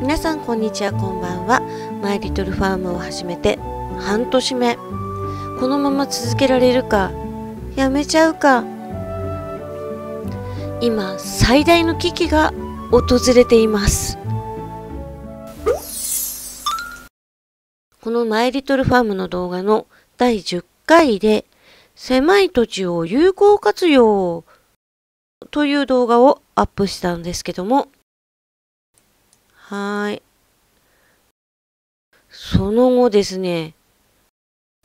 皆さんこんにちはこんばんはマイリトルファームを始めて半年目このまま続けられるかやめちゃうか今最大の危機が訪れていますこのマイリトルファームの動画の第10回で狭い土地を有効活用という動画をアップしたんですけどもはい。その後ですね、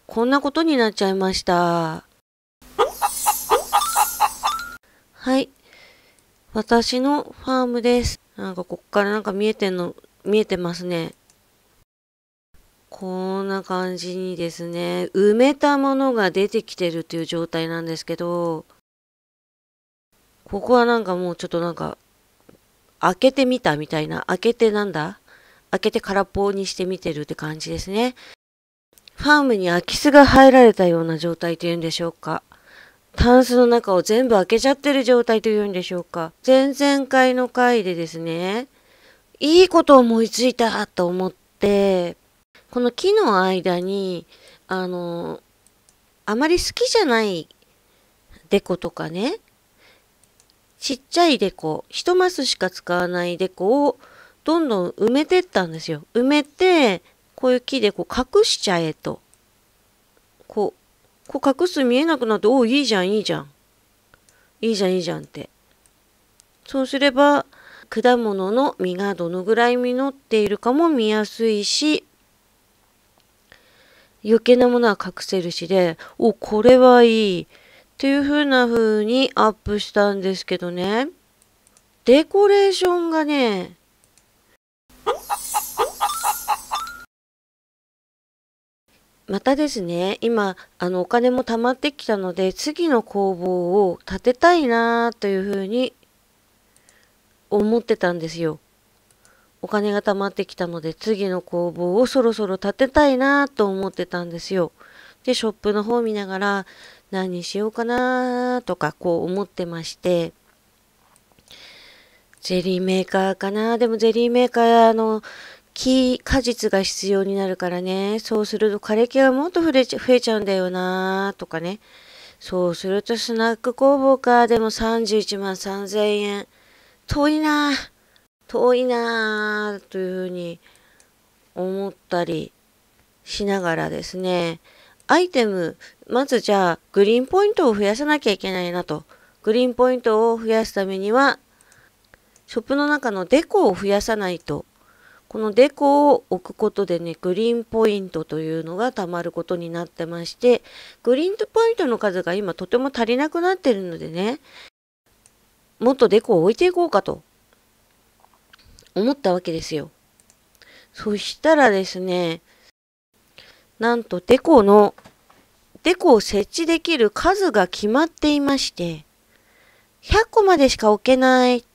こんなことになっちゃいました。はい。私のファームです。なんかこっからなんか見えてんの、見えてますね。こんな感じにですね、埋めたものが出てきてるっていう状態なんですけど、ここはなんかもうちょっとなんか開けてみたみたいな、開けてなんだ開けて空っぽにしてみてるって感じですね。ファームに空き巣が入られたような状態というんでしょうか。タンスの中を全部開けちゃってる状態というんでしょうか。前々回の回でですね、いいこと思いついたと思って、この木の間に、あの、あまり好きじゃないデコとかね、ちっちゃいデコ、1マスしか使わないデコをどんどん埋めてったんですよ。埋めて、こういう木でこう隠しちゃえと。こう、こう隠す見えなくなって、おお、いいじゃん、いいじゃん。いいじゃん、いいじゃんって。そうすれば、果物の実がどのぐらい実っているかも見やすいし、余計なものは隠せるしで、お、これはいい。っていう風な風にアップしたんですけどね。デコレーションがね、またですね、今、あの、お金も貯まってきたので、次の工房を建てたいなというふうに思ってたんですよ。お金が貯まってきたので、次の工房をそろそろ建てたいなと思ってたんですよ。で、ショップの方見ながら、何にしようかなとかこう思ってまして、ゼリーメーカーかなでもゼリーメーカーの木、果実が必要になるからね。そうすると枯れ木がもっと増えちゃうんだよなとかね。そうするとスナック工房か。でも31万3000円。遠いな遠いなというふうに思ったりしながらですね。アイテムまずじゃあグリーンポイントを増やさなきゃいけないなと。グリーンポイントを増やすためにはショップの中のデコを増やさないと。このデコを置くことでね、グリーンポイントというのが貯まることになってまして、グリーンポイントの数が今とても足りなくなってるのでね、もっとデコを置いていこうかと思ったわけですよ。そしたらですね、なんとデコのデコを設置できる数が決まっていまして、100個までしか置けない。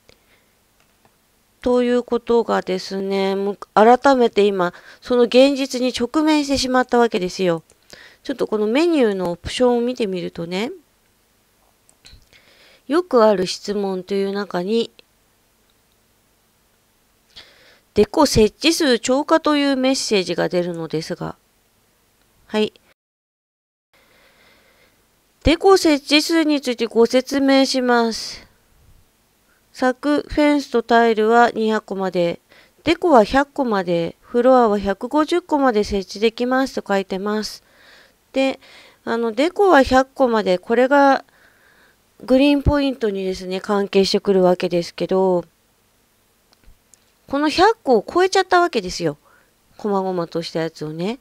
ということがですね、もう改めて今、その現実に直面してしまったわけですよ。ちょっとこのメニューのオプションを見てみるとね、よくある質問という中に、デコ設置数超過というメッセージが出るのですが、はい。デコ設置数についてご説明します。柵、フェンスとタイルは200個まで、デコは100個まで、フロアは150個まで設置できますと書いてます。で、あの、デコは100個まで、これがグリーンポイントにですね、関係してくるわけですけど、この100個を超えちゃったわけですよ。細々としたやつをね。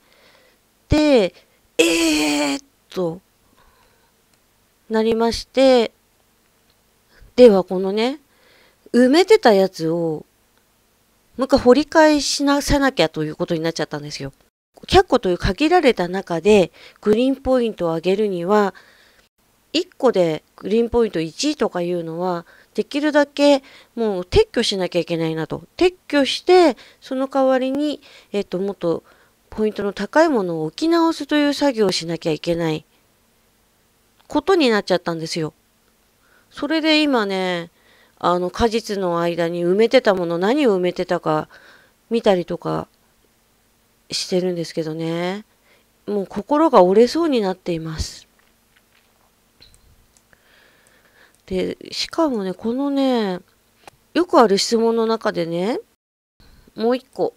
で、えーっと、なりまして、ではこのね、埋めてたやつを、もう一回掘り返しなさなきゃということになっちゃったんですよ。100個という限られた中で、グリーンポイントを上げるには、1個でグリーンポイント1位とかいうのは、できるだけもう撤去しなきゃいけないなと。撤去して、その代わりに、えっ、と、もっとポイントの高いものを置き直すという作業をしなきゃいけない。ことになっちゃったんですよ。それで今ね、あの果実の間に埋めてたもの何を埋めてたか見たりとかしてるんですけどねもう心が折れそうになっていますでしかもねこのねよくある質問の中でねもう一個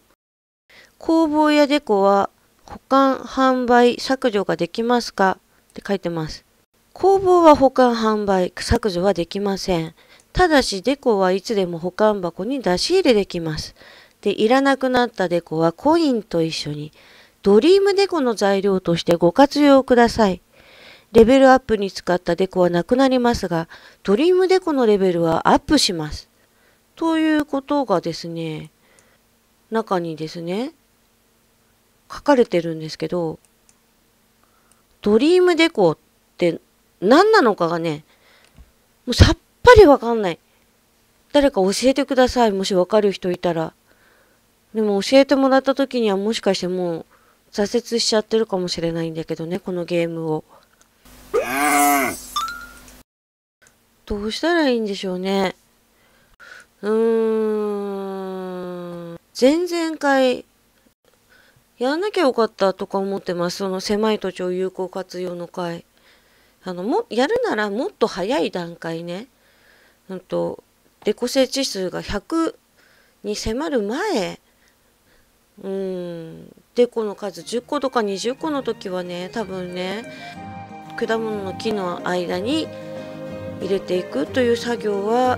工房やデコは保管販売削除ができますかって書いてます工房は保管販売、削除はできません。ただし、デコはいつでも保管箱に出し入れできます。で、いらなくなったデコはコインと一緒に、ドリームデコの材料としてご活用ください。レベルアップに使ったデコはなくなりますが、ドリームデコのレベルはアップします。ということがですね、中にですね、書かれてるんですけど、ドリームデコって何なのかがね、もうさっぱりわかんない。誰か教えてください。もしわかる人いたら。でも教えてもらった時にはもしかしてもう挫折しちゃってるかもしれないんだけどね、このゲームを。どうしたらいいんでしょうね。うーん。前々回、やらなきゃよかったとか思ってます。その狭い土地を有効活用の回。あのもやるならもっと早い段階ね、うんと、デコ性指数が100に迫る前うんデコの数10個とか20個の時はね多分ね果物の木の間に入れていくという作業は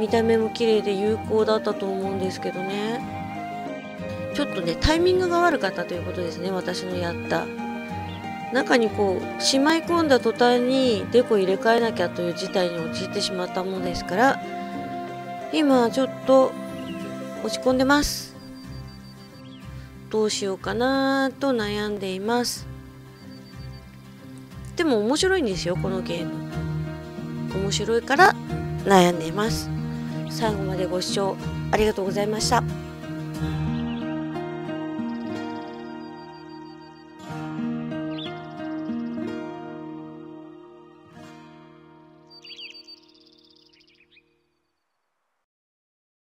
見た目も綺麗で有効だったと思うんですけどねちょっとねタイミングが悪かったということですね私のやった。中にこうしまい込んだ途端にデコ入れ替えなきゃという事態に陥ってしまったものですから今ちょっと落ち込んでますどうしようかなと悩んでいますでも面白いんですよこのゲーム面白いから悩んでいます最後までご視聴ありがとうございました。